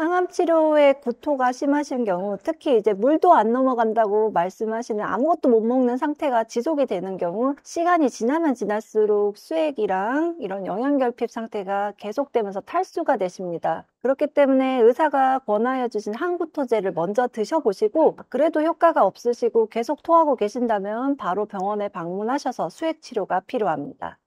항암 치료의 구토가 심하신 경우 특히 이제 물도 안 넘어간다고 말씀하시는 아무것도 못 먹는 상태가 지속이 되는 경우 시간이 지나면 지날수록 수액이랑 이런 영양결핍 상태가 계속되면서 탈수가 되십니다. 그렇기 때문에 의사가 권하여 주신 항구토제를 먼저 드셔보시고 그래도 효과가 없으시고 계속 토하고 계신다면 바로 병원에 방문하셔서 수액 치료가 필요합니다.